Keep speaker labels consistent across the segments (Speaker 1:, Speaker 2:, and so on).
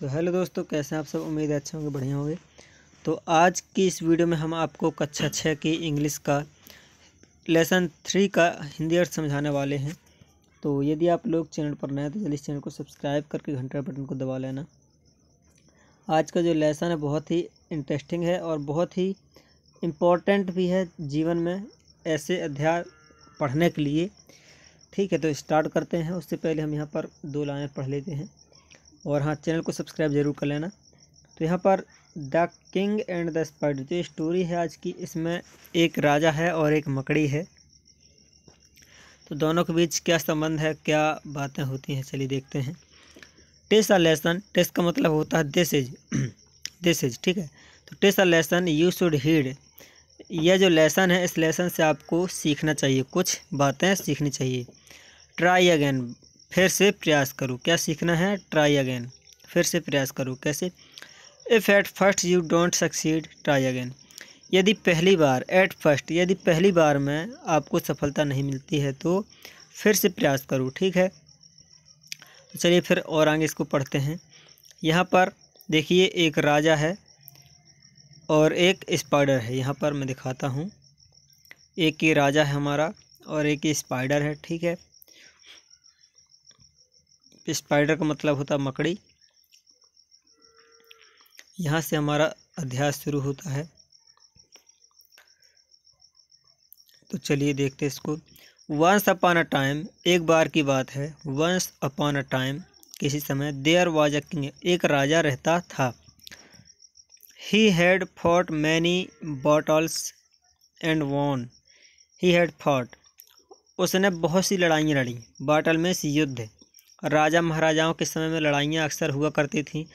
Speaker 1: तो हेलो दोस्तों कैसे आप सब उम्मीद अच्छे होंगे बढ़िया होंगे तो आज की इस वीडियो में हम आपको कक्षा छः की इंग्लिश का लेसन थ्री का हिंदी अर्थ समझाने वाले हैं तो यदि आप लोग चैनल पर नए हैं तो जल्दी इस चैनल को सब्सक्राइब करके घंटा बटन को दबा लेना आज का जो लेसन है बहुत ही इंटरेस्टिंग है और बहुत ही इम्पोर्टेंट भी है जीवन में ऐसे अध्याय पढ़ने के लिए ठीक है तो स्टार्ट करते हैं उससे पहले हम यहाँ पर दो लाइनें पढ़ लेते हैं और हाँ चैनल को सब्सक्राइब ज़रूर कर लेना तो यहाँ पर the king and the spider जो स्टोरी है आज की इसमें एक राजा है और एक मकड़ी है तो दोनों के बीच क्या संबंध है क्या बातें होती हैं चलिए देखते हैं टेस्ट आ लेसन टेस्ट का मतलब होता है दिस इज दिस इज ठीक है तो test a lesson you should heed यह जो लेसन है इस लेसन से आपको सीखना चाहिए कुछ बातें सीखनी चाहिए ट्राई अगेन फिर से प्रयास करूँ क्या सीखना है ट्राई अगेन फिर से प्रयास करूँ कैसे if at first you don't succeed try again यदि पहली बार एट फर्स्ट यदि पहली बार में आपको सफलता नहीं मिलती है तो फिर से प्रयास करूँ ठीक है तो चलिए फिर और आगे इसको पढ़ते हैं यहाँ पर देखिए एक राजा है और एक स्पाइडर है यहाँ पर मैं दिखाता हूँ एक ये राजा है हमारा और एक ये स्पाइडर है ठीक है स्पाइडर का मतलब होता है मकड़ी यहाँ से हमारा अध्यास शुरू होता है तो चलिए देखते हैं इसको वंस अपॉन अ टाइम एक बार की बात है वंस अपॉन अ टाइम किसी समय देयर वॉज अ किंग एक राजा रहता था he had fought many battles and won he had fought उसने बहुत सी लड़ाइयाँ लड़ी बॉटल में युद्ध राजा महाराजाओं के समय में लड़ाइयाँ अक्सर हुआ करती थी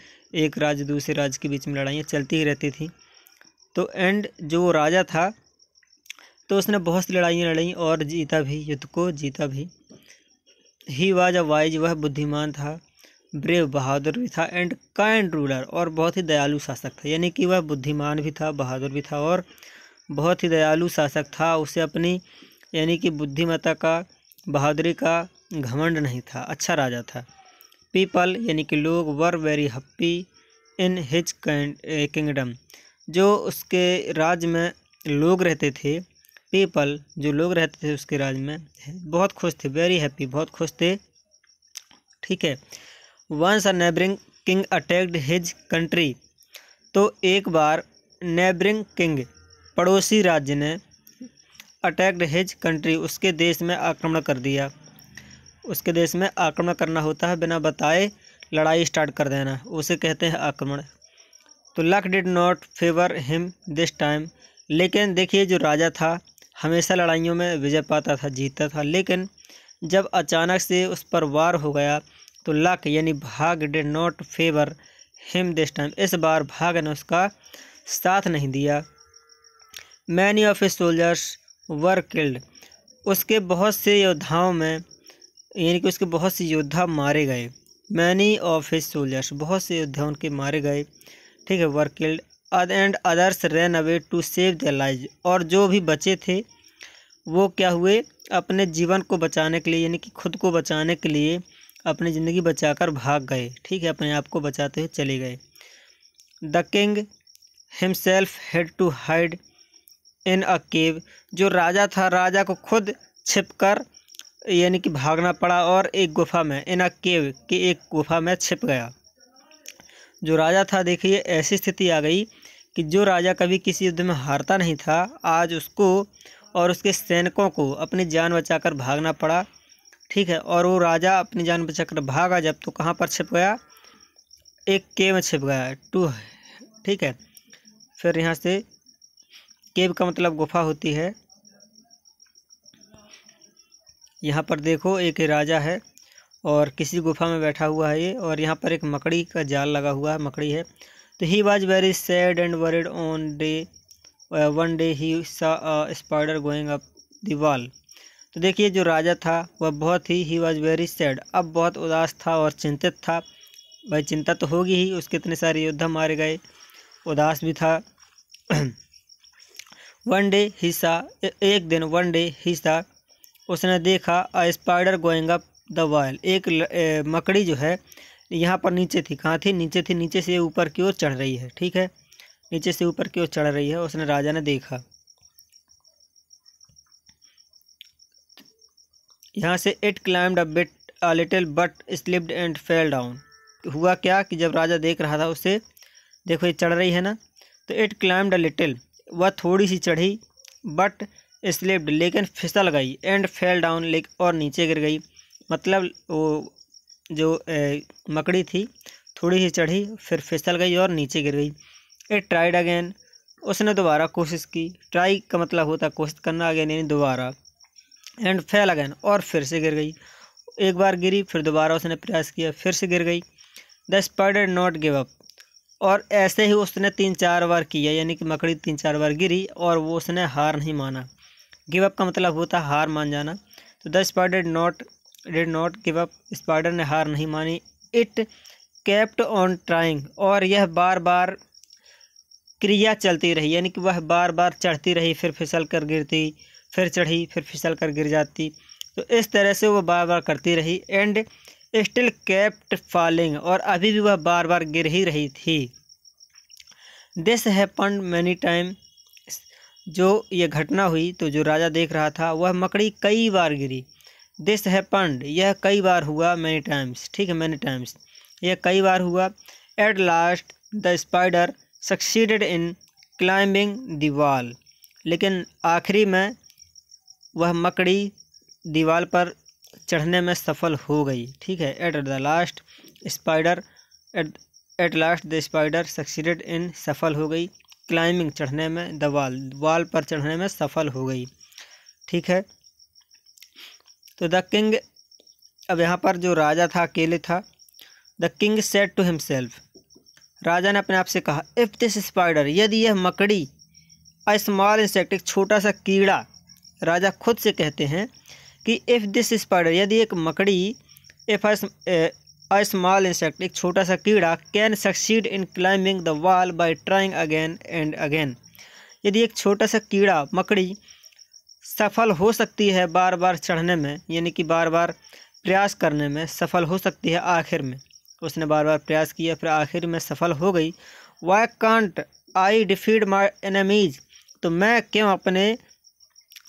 Speaker 1: एक राज्य दूसरे राज्य के बीच में लड़ाइयाँ चलती ही रहती थी तो एंड जो राजा था तो उसने बहुत सी लड़ाइयाँ लड़ी और जीता भी युद्ध को जीता भी ही वाज वाइज वह बुद्धिमान था ब्रेव बहादुर भी था एंड काइंड रूलर और बहुत ही दयालु शासक था यानी कि वह बुद्धिमान भी था बहादुर भी था और बहुत ही दयालु शासक था उसे अपनी यानी कि बुद्धिमत्ता का बहादुरी का घमंड नहीं था अच्छा राजा था पीपल यानी कि लोग were very happy in his kingdom जो उसके राज्य में लोग रहते थे पीपल जो लोग रहते थे उसके राज्य में बहुत खुश थे वेरी हैप्पी बहुत खुश थे ठीक है once a neighbouring king attacked his country तो एक बार नेबरिंग किंग पड़ोसी राज्य ने अटैक्ड हिज कंट्री उसके देश में आक्रमण कर दिया उसके देश में आक्रमण करना होता है बिना बताए लड़ाई स्टार्ट कर देना उसे कहते हैं आक्रमण तो luck did not favour him this time लेकिन देखिए जो राजा था हमेशा लड़ाइयों में विजय पाता था जीतता था लेकिन जब अचानक से उस पर वार हो गया तो लक यानी भाग did not favour him this time इस बार भाग ने उसका साथ नहीं दिया many of a soldiers were killed उसके बहुत से योद्धाओं में यानी कि उसके बहुत से योद्धा मारे गए मैनी ऑफ हिज सोल्जर्स बहुत से योद्धा उनके मारे गए ठीक है were killed and others ran away to save the lives और जो भी बचे थे वो क्या हुए अपने जीवन को बचाने के लिए यानी कि खुद को बचाने के लिए अपनी ज़िंदगी बचाकर भाग गए ठीक है अपने आप को बचाते हुए चले गए the king himself had to hide in a cave जो राजा था राजा को खुद छिपकर यानी कि भागना पड़ा और एक गुफा में इना केव के एक गुफा में छिप गया जो राजा था देखिए ऐसी स्थिति आ गई कि जो राजा कभी किसी युद्ध में हारता नहीं था आज उसको और उसके सैनिकों को अपनी जान बचाकर भागना पड़ा ठीक है और वो राजा अपनी जान बचाकर भागा जब तो कहाँ पर छिप गया एक केव में छिप गया टू ठीक है फिर यहाँ से केव का मतलब गुफा होती है यहाँ पर देखो एक राजा है और किसी गुफा में बैठा हुआ है ये और यहाँ पर एक मकड़ी का जाल लगा हुआ है मकड़ी है तो he was very sad and worried on day one day he spider going up दीवाल तो देखिए जो राजा था वह बहुत ही ही वॉज वेरी सैड अब बहुत उदास था और चिंतित था भाई चिंता तो होगी ही उसके इतने सारे योद्धा मारे गए उदास भी था वन डे हिस्सा एक दिन वन डे हिस्सा उसने देखा a spider going up the wall एक ल, ए, मकड़ी जो है यहाँ पर नीचे थी कहाँ थी नीचे थी नीचे से ऊपर की ओर चढ़ रही है ठीक है नीचे से ऊपर की ओर चढ़ रही है उसने राजा ने देखा यहाँ से it climbed a bit a little but slipped and fell down हुआ क्या कि जब राजा देख रहा था उसे देखो ये चढ़ रही है ना तो इट क्लाइम्ड अ लिटिल वह थोड़ी सी चढ़ी बट स्लिप्ड लेकिन फिसल गई एंड फेल डाउन लेक और नीचे गिर गई मतलब वो जो ए, मकड़ी थी थोड़ी ही चढ़ी फिर फिसल गई और नीचे गिर गई इट ट्राइड अगेन उसने दोबारा कोशिश की ट्राई का मतलब होता कोशिश करना अगेन यानी दोबारा एंड फेल अगेन और फिर से गिर गई एक बार गिरी फिर दोबारा उसने प्रयास किया फिर से गिर गई the spider not give up और ऐसे ही उसने तीन चार बार किया यानी कि मकड़ी तीन चार बार गिरी और वो उसने हार नहीं माना गिव अप का मतलब होता है हार मान जाना तो the spider did not did not give up spider ने हार नहीं मानी इट केप्ट ऑन ट्राइंग और यह बार बार क्रिया चलती रही यानी कि वह बार बार चढ़ती रही फिर फिसल कर गिरती फिर चढ़ी फिर फिसल कर गिर जाती तो इस तरह से वह बार बार करती रही एंड स्टिल केप्ट फॉलिंग और अभी भी वह बार बार गिर ही रही थी दिस हैपन मैनी टाइम जो यह घटना हुई तो जो राजा देख रहा था वह मकड़ी कई बार गिरी दिस हैपन्ड यह कई बार हुआ मैनी टाइम्स ठीक है मैनी टाइम्स यह कई बार हुआ at last the spider succeeded in climbing दीवाल लेकिन आखिरी में वह मकड़ी दीवाल पर चढ़ने में सफल हो गई ठीक है at the last spider at at last the spider succeeded in सफल हो गई क्लाइंबिंग चढ़ने में वाल वाल पर चढ़ने में सफल हो गई ठीक है तो द किंग अब यहाँ पर जो राजा था अकेले था the king said to himself राजा ने अपने आप से कहा इफ़ दिस स्पाइडर यदि यह मकड़ी अ स्मॉल इंसेक्ट एक छोटा सा कीड़ा राजा खुद से कहते हैं कि इफ़ दिस स्पाइडर यदि एक मकड़ी इफ़ अ स्मॉल इंसेक्ट एक छोटा सा कीड़ा can succeed in climbing the wall by trying again and again यदि एक छोटा सा कीड़ा मकड़ी सफल हो सकती है बार बार चढ़ने में यानी कि बार बार प्रयास करने में सफल हो सकती है आखिर में उसने बार बार प्रयास किया फिर आखिर में सफल हो गई why can't I defeat my enemies तो मैं क्यों अपने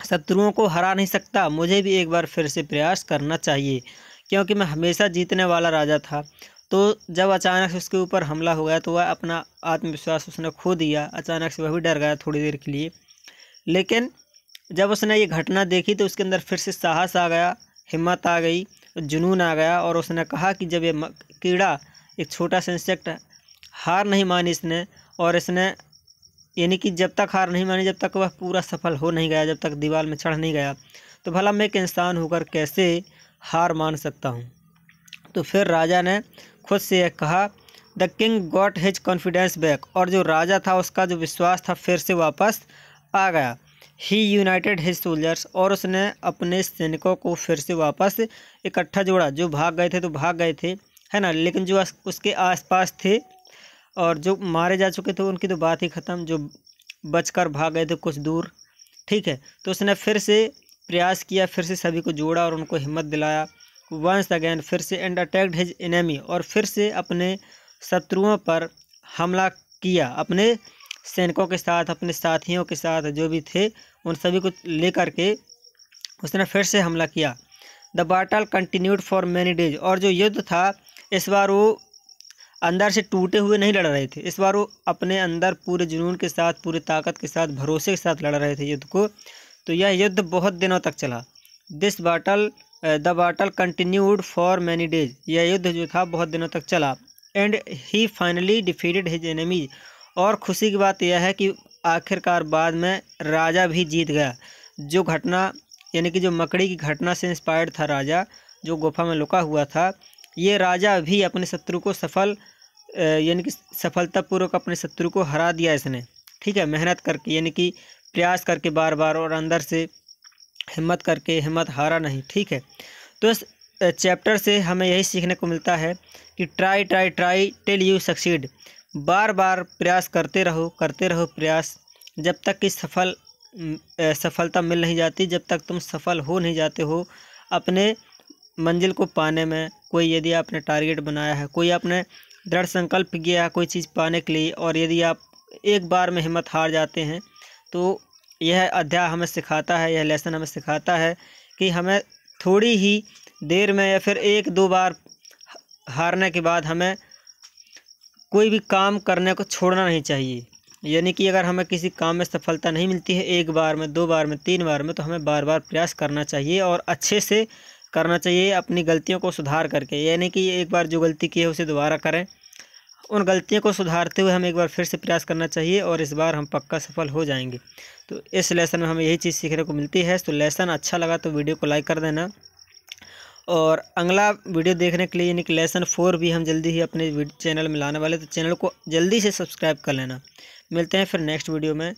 Speaker 1: शत्रुओं को हरा नहीं सकता मुझे भी एक बार फिर से प्रयास करना चाहिए क्योंकि मैं हमेशा जीतने वाला राजा था तो जब अचानक से उसके ऊपर हमला हो गया तो वह अपना आत्मविश्वास उसने खो दिया अचानक से वह भी डर गया थोड़ी देर के लिए लेकिन जब उसने ये घटना देखी तो उसके अंदर फिर से साहस आ गया हिम्मत आ गई जुनून आ गया और उसने कहा कि जब ये कीड़ा एक छोटा सा इंसेक्ट हार नहीं मानी इसने और इसने यानी कि जब तक हार नहीं मानी जब तक वह पूरा सफल हो नहीं गया जब तक दीवार में चढ़ नहीं गया तो भला मैं एक इंसान होकर कैसे हार मान सकता हूँ तो फिर राजा ने खुद से यह कहा the king got his confidence back और जो राजा था उसका जो विश्वास था फिर से वापस आ गया ही यूनाइटेड हिज सोल्जर्स और उसने अपने सैनिकों को फिर से वापस इकट्ठा जोड़ा जो भाग गए थे तो भाग गए थे है ना लेकिन जो उसके आसपास थे और जो मारे जा चुके थे उनकी तो बात ही ख़त्म जो बचकर भाग गए थे कुछ दूर ठीक है तो उसने फिर से प्रयास किया फिर से सभी को जोड़ा और उनको हिम्मत दिलाया वंस अगैन फिर से एंड अटैक्ड हिज एनेमी और फिर से अपने शत्रुओं पर हमला किया अपने सैनिकों के साथ अपने साथियों के साथ जो भी थे उन सभी को लेकर के उसने फिर से हमला किया the battle continued for many days और जो युद्ध था इस बार वो अंदर से टूटे हुए नहीं लड़ रहे थे इस बार वो अपने अंदर पूरे जुनून के साथ पूरी ताकत के साथ भरोसे के साथ लड़ रहे थे युद्ध को तो यह युद्ध बहुत दिनों तक चला this battle the battle continued for many days यह युद्ध जो था बहुत दिनों तक चला and he finally defeated his enemies और खुशी की बात यह है कि आखिरकार बाद में राजा भी जीत गया जो घटना यानी कि जो मकड़ी की घटना से इंस्पायर्ड था राजा जो गुफा में लुका हुआ था ये राजा भी अपने शत्रु को सफल uh, यानी कि सफलतापूर्वक अपने शत्रु को हरा दिया इसने ठीक है मेहनत करके यानी कि प्रयास करके बार बार और अंदर से हिम्मत करके हिम्मत हारा नहीं ठीक है तो इस चैप्टर से हमें यही सीखने को मिलता है कि try try try till you succeed बार बार प्रयास करते रहो करते रहो प्रयास जब तक कि सफल सफलता मिल नहीं जाती जब तक तुम सफल हो नहीं जाते हो अपने मंजिल को पाने में कोई यदि आपने टारगेट बनाया है कोई आपने दृढ़ संकल्प किया है कोई चीज़ पाने के लिए और यदि आप एक बार में हिम्मत हार जाते हैं तो यह अध्याय हमें सिखाता है यह लेसन हमें सिखाता है कि हमें थोड़ी ही देर में या फिर एक दो बार हारने के बाद हमें कोई भी काम करने को छोड़ना नहीं चाहिए यानी कि अगर हमें किसी काम में सफलता नहीं मिलती है एक बार में दो बार में तीन बार में तो हमें बार बार प्रयास करना चाहिए और अच्छे से करना चाहिए अपनी गलतियों को सुधार करके यानी कि एक बार जो गलती की है उसे दोबारा करें उन गलतियों को सुधारते हुए हमें एक बार फिर से प्रयास करना चाहिए और इस बार हम पक्का सफल हो जाएंगे तो इस लेसन में हमें यही चीज़ सीखने को मिलती है तो लेसन अच्छा लगा तो वीडियो को लाइक कर देना और अगला वीडियो देखने के लिए यानी कि लेसन फोर भी हम जल्दी ही अपने चैनल में लाने वाले तो चैनल को जल्दी से सब्सक्राइब कर लेना मिलते हैं फिर नेक्स्ट वीडियो में